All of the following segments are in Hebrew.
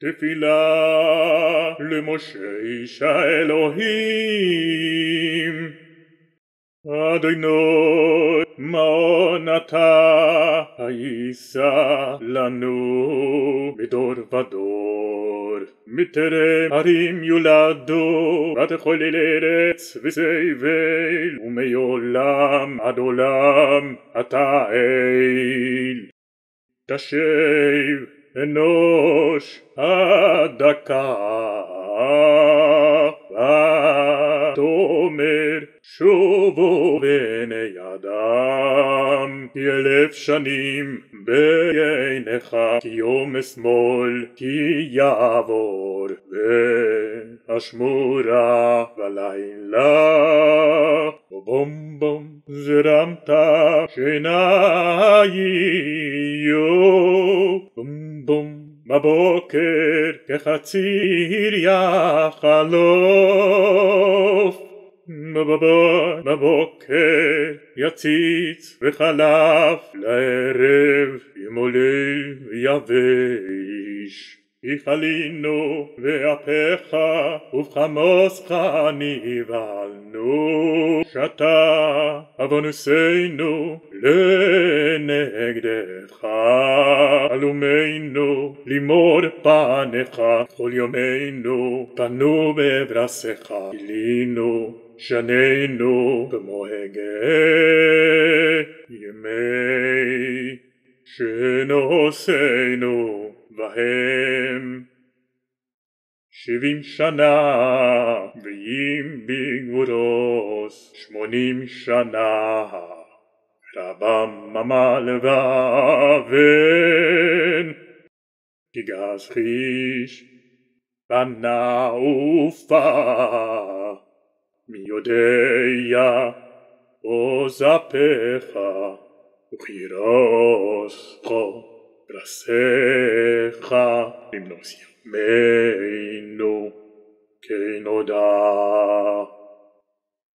תפילה למשה איש האלוהים אדוני מעון אתה היישא לנו מדור ודור מטרם הרים יולדו ותחולל ארץ וסבל ומעולם עד עולם אתה אל תשב אנוש הדקה ותאמר שובו בעיני אדם אלף שנים בעיניך כי יום אשמאל כי יעבור ואשמורה בלילה בום בום זרמת שיניו הבוקר כחציר יחלוף. בבוקר יציץ וחלף לערב ימולי ויבש. יחלינו ואפיך ובחמוסך נבהלנו שתה עוונוסינו לנגדך עלומינו לימור פניך כל יומנו פנו בברסיך גילינו שנינו כמו הגה ימי שנושאנו בהם שבעים שנה ואם בגבורות שמונים שנה רבם עמל ואבן Pigas riche, Bana ufa, Miodeia, Ozapecha, Uchiroscho, Brasecha, Limnosia, Meino, Keinoda.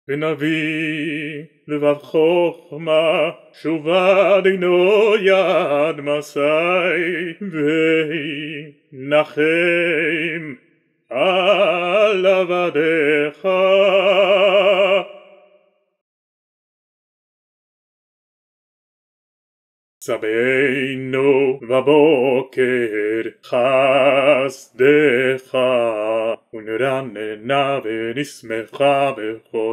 ונביא לבב חוכמה שובה דינו יד מסי ונחם על עבדיך צווינו בבוקר חסדך ונרננה ונשמחה בכל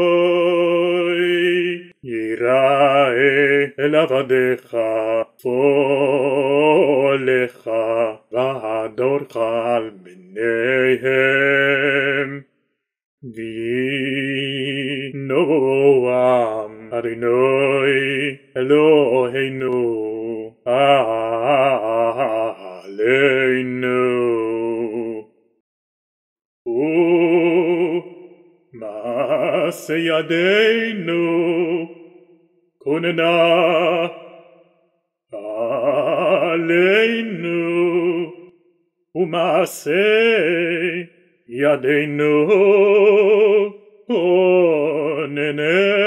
אל עבדיך, פולך, והדורך על בניהם. וינועם, אדוני, אלוהינו עלינו. ומעשה ידינו kunna aleinu umase yadeinu onenen.